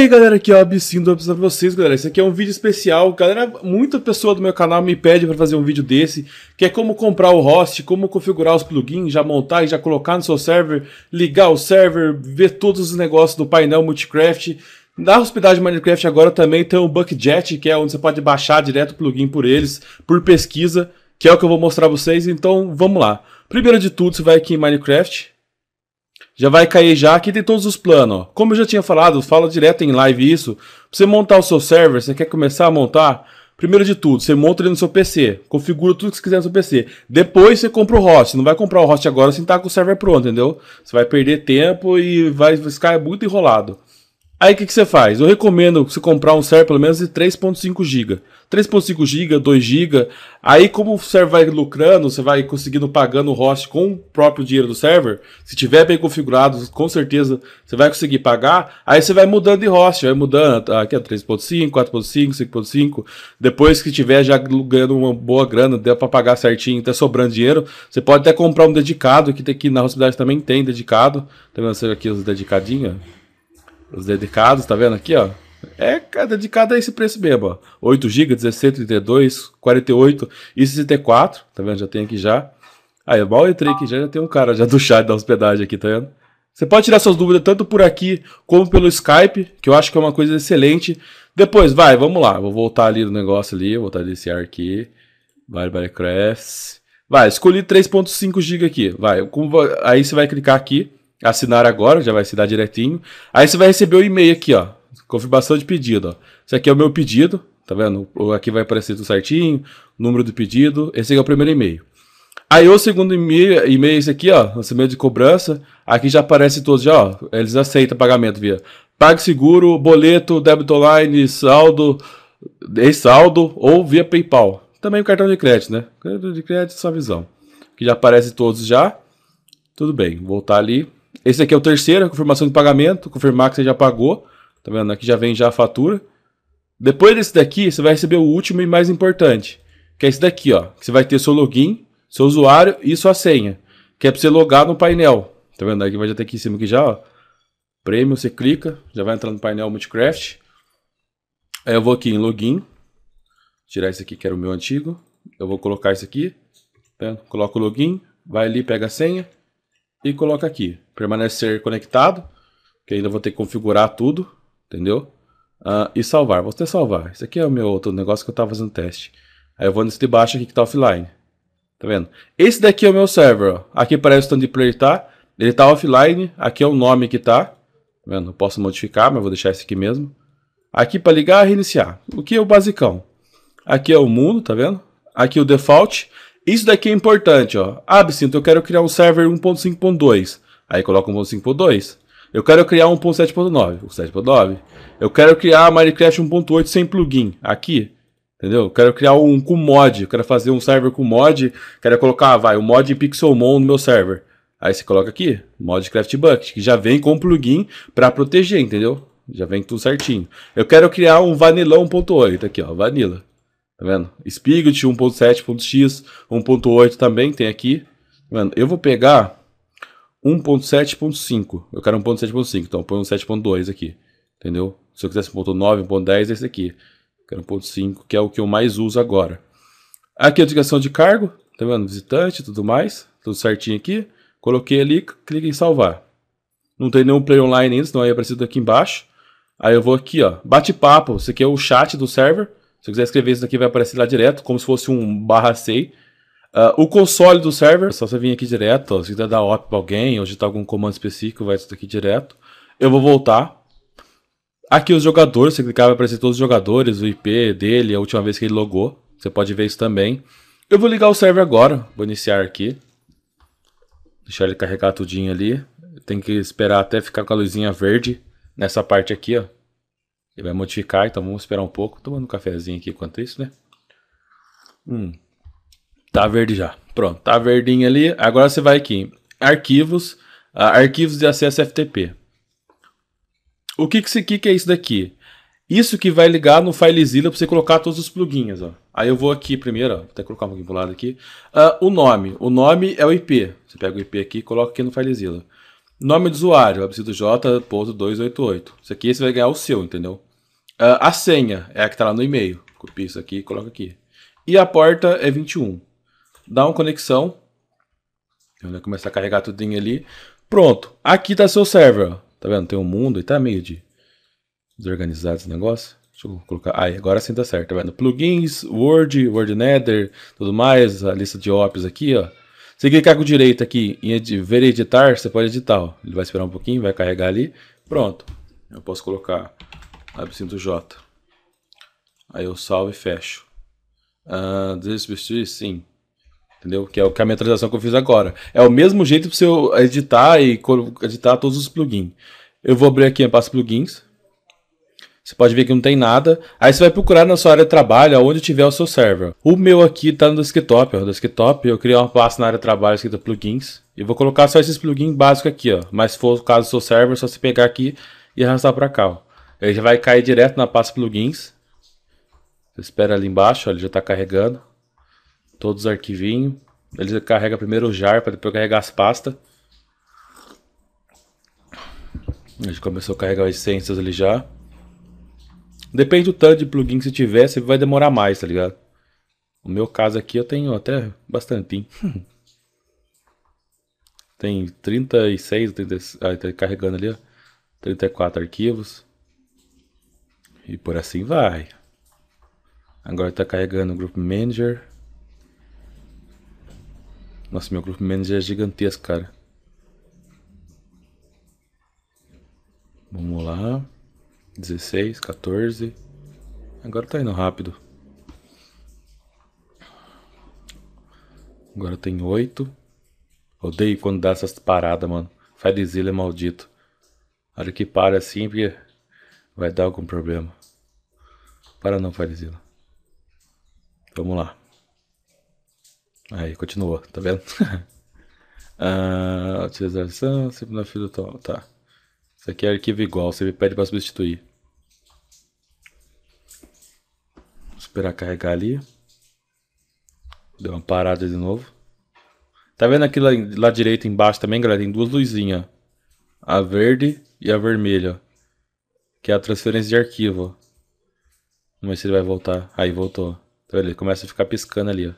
aí galera, aqui é o Absindo pra vocês, galera. Esse aqui é um vídeo especial. Galera, muita pessoa do meu canal me pede para fazer um vídeo desse, que é como comprar o host, como configurar os plugins, já montar e já colocar no seu server, ligar o server, ver todos os negócios do painel Multicraft. Na hospedagem Minecraft agora também tem o Buckjet, que é onde você pode baixar direto o plugin por eles, por pesquisa, que é o que eu vou mostrar pra vocês. Então, vamos lá. Primeiro de tudo, você vai aqui em Minecraft, já vai cair já. Aqui tem todos os planos. Como eu já tinha falado, falo direto em live isso. Pra você montar o seu server, você quer começar a montar? Primeiro de tudo, você monta ele no seu PC, configura tudo que você quiser no seu PC. Depois você compra o host. não vai comprar o host agora sem estar com o server pronto, entendeu? Você vai perder tempo e vai ficar muito enrolado. Aí o que, que você faz? Eu recomendo você comprar um server pelo menos de 3.5 GB. 3.5 GB, 2 GB. Aí como o server vai lucrando, você vai conseguindo pagando o host com o próprio dinheiro do server. Se tiver bem configurado, com certeza você vai conseguir pagar. Aí você vai mudando de host, vai mudando. Tá, aqui é 3.5, 4.5, 5.5. Depois que tiver já ganhando uma boa grana, deu para pagar certinho, até tá sobrando dinheiro, você pode até comprar um dedicado, que tem aqui na hospitalidade também tem dedicado. Tá vendo aqui os dedicadinhos? Os dedicados, tá vendo aqui, ó? É, é dedicado a esse preço mesmo, ó. 8 GB, 16, 32, 48 e 64. Tá vendo? Já tem aqui já. Aí, mal eu entrei aqui já, já tem um cara já do chat da hospedagem aqui, tá vendo? Você pode tirar suas dúvidas tanto por aqui como pelo Skype, que eu acho que é uma coisa excelente. Depois, vai, vamos lá. Vou voltar ali no negócio ali, voltar nesse ar aqui. Barbary Crafts. Vai, escolhi 3.5 GB aqui. vai, aí você vai clicar aqui assinar agora, já vai se dar direitinho. Aí você vai receber o e-mail aqui, ó. Confirmação de pedido, ó. Esse aqui é o meu pedido, tá vendo? Aqui vai aparecer tudo certinho, número do pedido. Esse aqui é o primeiro e-mail. Aí o segundo e-mail, e-mail é esse aqui, ó, lançamento de cobrança. Aqui já aparece todos, já, ó. Eles aceitam pagamento via PagSeguro, boleto, débito online, saldo, saldo ou via PayPal. Também o cartão de crédito, né? Cartão de crédito, sua visão. Que já aparece todos já. Tudo bem, voltar ali. Esse aqui é o terceiro, confirmação de pagamento, confirmar que você já pagou. Tá vendo? Aqui já vem já a fatura. Depois desse daqui, você vai receber o último e mais importante, que é esse daqui, ó. Que você vai ter seu login, seu usuário e sua senha, que é para você logar no painel. Tá vendo? Aqui vai já ter aqui em cima aqui já, ó. você clica, já vai entrar no painel Multicraft. Aí eu vou aqui em login, tirar esse aqui que era o meu antigo. Eu vou colocar esse aqui, tá? o login, vai ali, pega a senha e coloca aqui, permanecer conectado, que ainda vou ter que configurar tudo, entendeu? Uh, e salvar, vou ter salvar. Isso aqui é o meu outro negócio que eu estava fazendo teste. Aí eu vou nesse de baixo aqui que está offline. Tá vendo? Esse daqui é o meu server, ó. Aqui parece o stand player tá. Ele tá offline, aqui é o nome que tá. Tá vendo? Eu posso modificar, mas vou deixar esse aqui mesmo. Aqui para ligar e reiniciar. O que é o basicão? Aqui é o mundo, tá vendo? Aqui é o default. Isso daqui é importante, ó. Ah, Absinto, eu quero criar um server 1.5.2. Aí coloca 1.5.2. Eu quero criar 1.7.9, 1.7.9. 7.9. Eu quero criar Minecraft 1.8 sem plugin, aqui. Entendeu? Eu quero criar um com mod, eu quero fazer um server com mod, quero colocar, vai, o um mod Pixelmon no meu server. Aí você coloca aqui, mod Craft Bucket, que já vem com plugin para proteger, entendeu? Já vem tudo certinho. Eu quero criar um Vanilão 1.8 aqui, ó, Vanilla. Tá vendo? Spigot 1.7.x, 1.8 também tem aqui. Tá vendo? Eu vou pegar 1.7.5. Eu quero 1.7.5, então põe um 7.2 aqui. Entendeu? Se eu quisesse 1.9, 1.10, é esse aqui. Eu quero 1.5, que é o que eu mais uso agora. Aqui a indicação de cargo, tá vendo? Visitante e tudo mais. Tudo certinho aqui. Coloquei ali, clique em salvar. Não tem nenhum player online ainda, senão aí aparecer aparecido aqui embaixo. Aí eu vou aqui, ó. Bate-papo. Isso aqui é o chat do server. Se eu quiser escrever isso aqui, vai aparecer lá direto, como se fosse um barra C. Uh, o console do server, só você vir aqui direto, ó, se quiser dar op para alguém, ou digitar algum comando específico, vai isso aqui direto. Eu vou voltar. Aqui os jogadores, você clicar vai aparecer todos os jogadores, o IP dele, a última vez que ele logou. Você pode ver isso também. Eu vou ligar o server agora, vou iniciar aqui. Deixar ele carregar tudinho ali. Tem que esperar até ficar com a luzinha verde nessa parte aqui, ó. Ele vai modificar, então vamos esperar um pouco. Tomando um cafezinho aqui enquanto isso, né? Hum. Tá verde já. Pronto, tá verdinho ali. Agora você vai aqui arquivos, uh, arquivos de acesso FTP. O que que, que que é isso daqui? Isso que vai ligar no FileZilla para você colocar todos os plugins. Ó. Aí eu vou aqui primeiro, ó, vou até colocar um pouquinho pro lado aqui. Uh, o nome. O nome é o IP. Você pega o IP aqui e coloca aqui no FileZilla. Nome do usuário, abcido é j.288. Isso aqui você vai ganhar o seu, entendeu? Uh, a senha é a que está lá no e-mail. Copia isso aqui e coloca aqui. E a porta é 21. Dá uma conexão. Ele então, né, começar a carregar tudinho ali. Pronto. Aqui está seu server. Tá vendo? Tem um mundo e tá meio de desorganizado esse negócio. Deixa eu colocar. Aí, agora sim tá certo. Tá vendo? Plugins, Word, WordNether, tudo mais. A lista de ops aqui, ó. Se clicar com o direito aqui em ed ver editar, você pode editar. Ó. Ele vai esperar um pouquinho, vai carregar ali. Pronto. Eu posso colocar absinto J. Aí eu salvo e fecho. Uh, sim. Entendeu? Que é o que a minha atualização que eu fiz agora. É o mesmo jeito para você editar e editar todos os plugins. Eu vou abrir aqui a pasta plugins. Você pode ver que não tem nada. Aí você vai procurar na sua área de trabalho, onde tiver o seu server. O meu aqui está no desktop. Ó. Desktop, eu criei uma pasta na área de trabalho escrita plugins. E vou colocar só esses plugins básicos aqui. Ó. Mas se for o caso do seu server, é só você pegar aqui e arrastar para cá. Ó. Ele já vai cair direto na pasta plugins. Você espera ali embaixo, ó, ele já está carregando. Todos os arquivinhos. Ele carrega primeiro o jar para depois carregar as pastas. Ele começou a carregar as essências ali já. Depende do tanto de plugin que você tiver, você vai demorar mais, tá ligado? No meu caso aqui eu tenho até bastante. Tem 36, 30, ah, tá carregando ali, ó. 34 arquivos. E por assim vai. Agora está carregando o grupo Manager. Nossa, meu grupo Manager é gigantesco, cara. Vamos lá. 16, 14. Agora está indo rápido. Agora tem 8. Odeio quando dá essas paradas, mano. Fadizilla é maldito. A hora que para assim, porque vai dar algum problema para não farisila. Vamos lá. Aí, continuou, tá vendo? ah, utilização, sempre na fila tal. Tá. Isso aqui é arquivo igual, você me pede para substituir. Vou esperar carregar ali. Deu uma parada de novo. Tá vendo aqui lá, lá direito embaixo também, galera? Tem duas luzinhas. A verde e a vermelha que é a transferência de arquivo. Vamos ver se ele vai voltar. Aí, voltou. Então ele começa a ficar piscando ali, ó.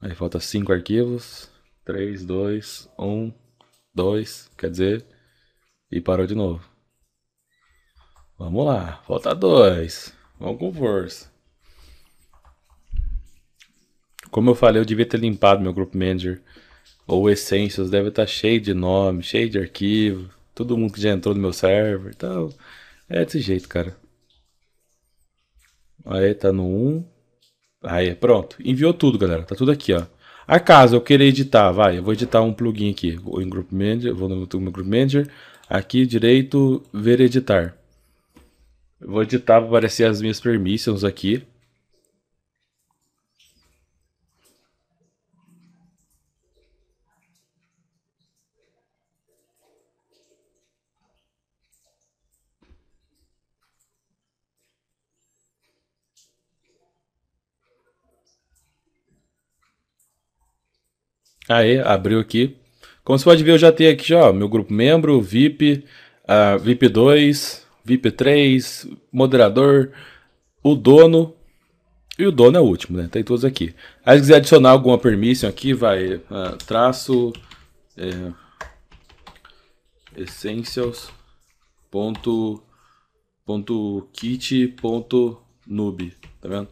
Aí falta 5 arquivos. 3, 2, 1, 2, quer dizer, e parou de novo. Vamos lá, falta 2. Vamos com força. Como eu falei, eu devia ter limpado meu Group Manager ou Essentials, deve estar tá cheio de nome, cheio de arquivo todo mundo que já entrou no meu server. tal, então, é desse jeito, cara. Aí tá no 1. Aí, pronto. Enviou tudo, galera. Tá tudo aqui, ó. A casa, eu queria editar, vai. Eu vou editar um plugin aqui. Vou em Group Manager, vou no Group Manager. Aqui, direito, ver editar. vou editar, vai aparecer as minhas permissions aqui. Aí, abriu aqui. Como você pode ver, eu já tenho aqui, ó, meu grupo membro, VIP, uh, ah, VIP 2, VIP 3, moderador, o dono, e o dono é o último, né? Tem todos aqui. Aí se quiser adicionar alguma permissão aqui, vai uh, traço é, essentials ponto, ponto kit ponto tá vendo?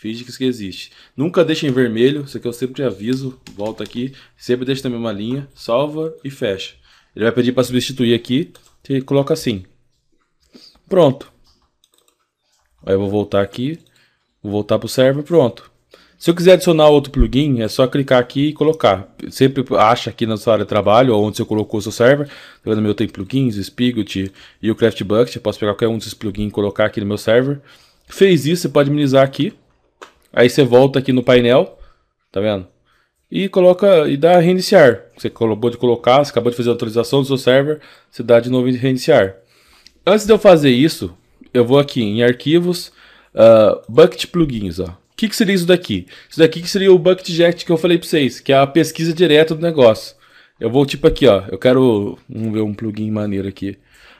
Finge que existe. Nunca deixe em vermelho, isso aqui eu sempre aviso, volta aqui, sempre deixa na mesma linha, salva e fecha. Ele vai pedir para substituir aqui, você coloca assim. Pronto. Aí eu vou voltar aqui, vou voltar para o server, pronto. Se eu quiser adicionar outro plugin, é só clicar aqui e colocar. Sempre acha aqui na sua área de trabalho, ou onde você colocou o seu server. Tá no meu tem plugins, Spigot e o CraftBucket. Eu posso pegar qualquer um desses plugins e colocar aqui no meu server. Fez isso, você pode minimizar aqui. Aí você volta aqui no painel, tá vendo? E coloca e dá reiniciar. Você acabou de colocar, você acabou de fazer a atualização do seu server, você dá de novo em reiniciar. Antes de eu fazer isso, eu vou aqui em arquivos, uh, bucket plugins, ó. O que, que seria isso daqui? Isso daqui que seria o Bucket Jet que eu falei para vocês, que é a pesquisa direta do negócio. Eu vou tipo aqui, ó. Eu quero. Vamos ver um plugin maneiro aqui.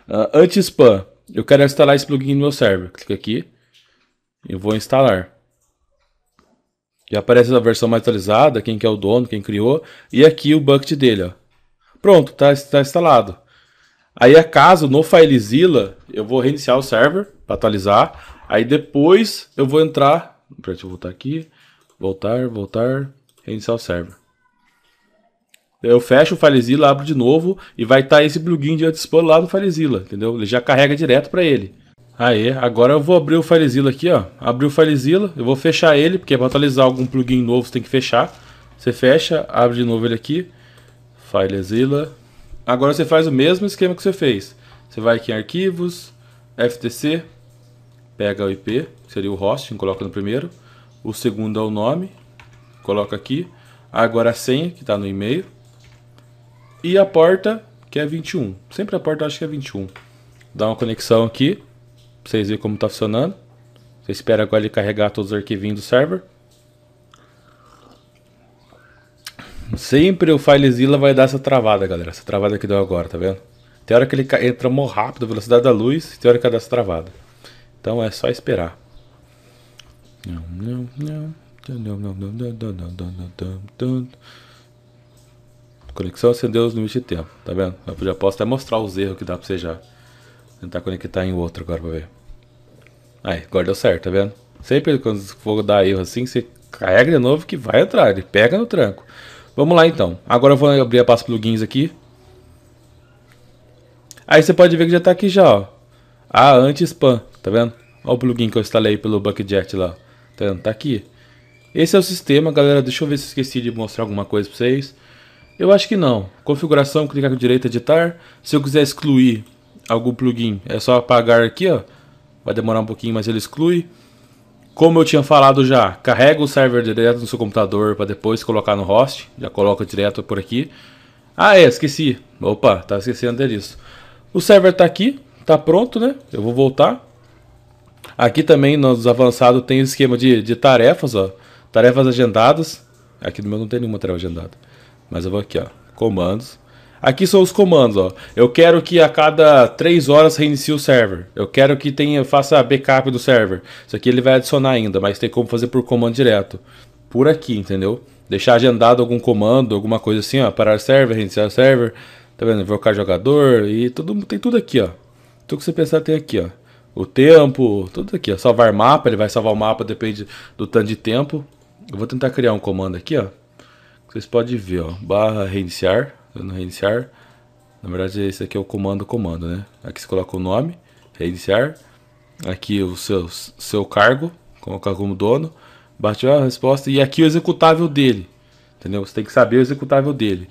Uh, Anti-spam. Eu quero instalar esse plugin no meu server. Clica aqui. Eu vou instalar. Já aparece a versão mais atualizada, quem que é o dono, quem criou, e aqui o bucket dele, ó. Pronto, está tá instalado. Aí, a caso, no FileZilla, eu vou reiniciar o server para atualizar. Aí, depois, eu vou entrar... Pera, deixa eu voltar aqui. Voltar, voltar, reiniciar o server. Eu fecho o FileZilla, abro de novo e vai estar tá esse plugin de Antispam lá no FileZilla, entendeu? Ele já carrega direto para ele. Aí, agora eu vou abrir o FileZilla aqui, ó. Abri o FileZilla, eu vou fechar ele, porque para atualizar algum plugin novo você tem que fechar. Você fecha, abre de novo ele aqui. FileZilla. Agora você faz o mesmo esquema que você fez. Você vai aqui em arquivos, FTC, pega o IP, que seria o hosting, coloca no primeiro. O segundo é o nome, coloca aqui. Agora a senha, que está no e-mail. E a porta, que é 21. Sempre a porta eu acho que é 21. Dá uma conexão aqui vocês verem como está funcionando. Você espera agora ele carregar todos os arquivinhos do server. Sempre o FileZilla vai dar essa travada, galera. Essa travada que deu agora, tá vendo? Tem hora que ele entra muito rápido, velocidade da luz, tem hora que dá essa travada. Então é só esperar. Conexão acendeu os limites de tempo, tá vendo? Eu já posso até mostrar os erros que dá pra você já. Tentar conectar em outro agora pra ver. Aí, agora deu certo, tá vendo? Sempre quando for dar erro assim, você carrega de novo que vai entrar, ele pega no tranco. Vamos lá então. Agora eu vou abrir a pasta plugins aqui. Aí você pode ver que já tá aqui já, ó. A anti-spam, tá vendo? Olha o plugin que eu instalei pelo Buckjet lá. Tá vendo? Tá aqui. Esse é o sistema, galera. Deixa eu ver se esqueci de mostrar alguma coisa pra vocês. Eu acho que não. Configuração, clicar com direito, editar. Se eu quiser excluir algum plugin, é só apagar aqui, ó vai demorar um pouquinho, mas ele exclui. Como eu tinha falado já, carrega o server direto no seu computador para depois colocar no host. Já coloca direto por aqui. Ah, é, esqueci. Opa, tá esquecendo disso. É o server tá aqui, tá pronto, né? Eu vou voltar. Aqui também nos avançados tem o esquema de, de tarefas, ó. Tarefas agendadas. Aqui no meu não tem nenhuma tarefa agendada. Mas eu vou aqui, ó. Comandos. Aqui são os comandos, ó. Eu quero que a cada 3 horas reinicie o server. Eu quero que tenha, faça backup do server. Isso aqui ele vai adicionar ainda, mas tem como fazer por comando direto. Por aqui, entendeu? Deixar agendado algum comando, alguma coisa assim, ó. Parar server, reiniciar server. Tá vendo? Invocar jogador e tudo, tem tudo aqui, ó. Tudo que você pensar tem aqui, ó. O tempo, tudo aqui, ó. Salvar mapa, ele vai salvar o mapa, depende do tanto de tempo. Eu vou tentar criar um comando aqui, ó. Vocês podem ver, ó. Barra reiniciar no reiniciar. Na verdade, esse aqui é o comando comando, né? Aqui você coloca o nome, reiniciar. Aqui o seu, seu cargo, colocar como dono. Bateu a resposta e aqui o executável dele. Entendeu? Você tem que saber o executável dele.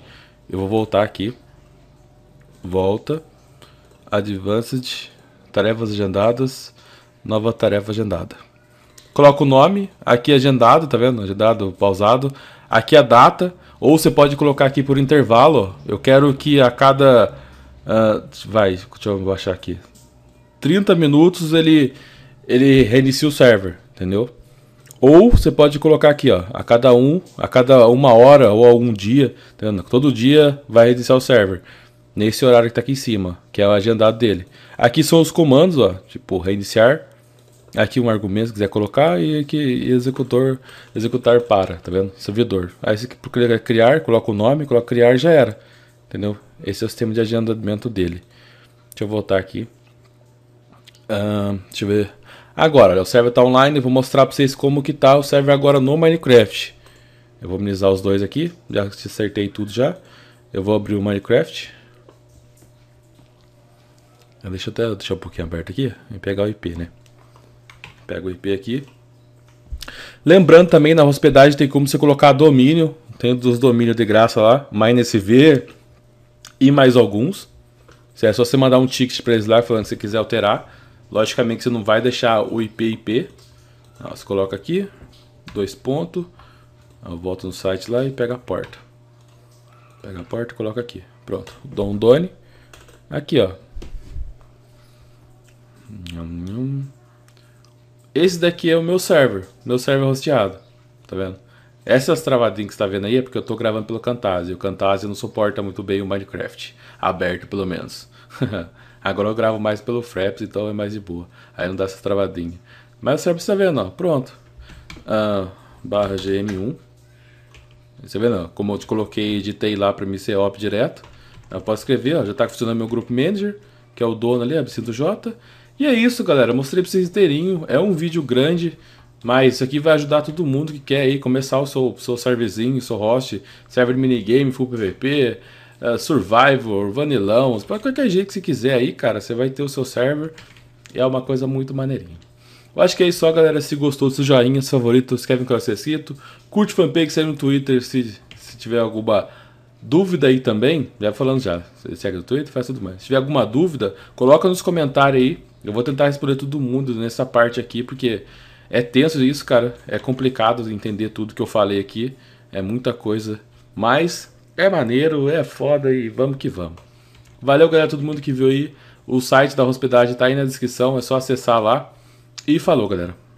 Eu vou voltar aqui. Volta. Advanced. Tarefas agendadas. Nova tarefa agendada. Coloca o nome. Aqui é agendado, tá vendo? Agendado, pausado. Aqui é a data. Ou você pode colocar aqui por intervalo. Eu quero que a cada. Uh, vai, deixa eu baixar aqui. 30 minutos ele, ele reinicia o server, entendeu? Ou você pode colocar aqui, ó, a cada um, a cada uma hora ou algum dia, entendeu? todo dia vai reiniciar o server. Nesse horário que está aqui em cima, que é o agendado dele. Aqui são os comandos, ó, tipo reiniciar, aqui um argumento quiser colocar e que executor executar para, tá vendo? Servidor. Aí você clica criar, coloca o nome, coloca criar já era. Entendeu? Esse é o sistema de agendamento dele. Deixa eu voltar aqui. Uh, deixa eu ver. Agora, o server está online, eu vou mostrar para vocês como que tá o server agora no Minecraft. Eu vou minimizar os dois aqui, já acertei tudo já. Eu vou abrir o Minecraft. Ah, deixa eu até deixar um pouquinho aberto aqui e pegar o IP, né? Pega o IP aqui. Lembrando também, na hospedagem tem como você colocar domínio. Tem dos domínios de graça lá, MyNSV e mais alguns. É só você mandar um ticket para eles lá falando que você quiser alterar. Logicamente você não vai deixar o IP IP. você coloca aqui, dois pontos. Eu volto no site lá e pega a porta. Pega a porta e coloca aqui. Pronto. doni Aqui, ó. Nham, nham. Esse daqui é o meu server, meu server rosteado, tá vendo? Essas travadinhas que você tá vendo aí é porque eu tô gravando pelo Camtasia, o Camtasia não suporta muito bem o Minecraft, aberto pelo menos. Agora eu gravo mais pelo Fraps, então é mais de boa, aí não dá essa travadinha. Mas o server você tá vendo, ó, pronto. Ah, barra GM1. Você vê, não, como eu te coloquei, editei lá para me ser op direto. Eu posso escrever, ó, já está funcionando meu grupo Manager, que é o dono ali, Absinto J. E é isso, galera. mostrei pra vocês inteirinho. É um vídeo grande, mas isso aqui vai ajudar todo mundo que quer aí começar o seu, seu serverzinho, seu host, server de minigame, full PVP, uh, eh, Survivor, Vanilão, qualquer jeito que você quiser aí, cara, você vai ter o seu server. É uma coisa muito maneirinha. Eu acho que é isso galera. Se gostou, seu joinha, seu favorito, se quer vir com inscrito. Curte o fanpage, segue no Twitter se, se tiver alguma dúvida aí também. Já falando já, segue no Twitter, faz tudo mais. Se tiver alguma dúvida, coloca nos comentários aí eu vou tentar responder todo mundo nessa parte aqui, porque é tenso isso, cara. É complicado entender tudo que eu falei aqui. É muita coisa. Mas é maneiro, é foda e vamos que vamos. Valeu, galera, todo mundo que viu aí. O site da hospedagem tá aí na descrição, é só acessar lá. E falou, galera.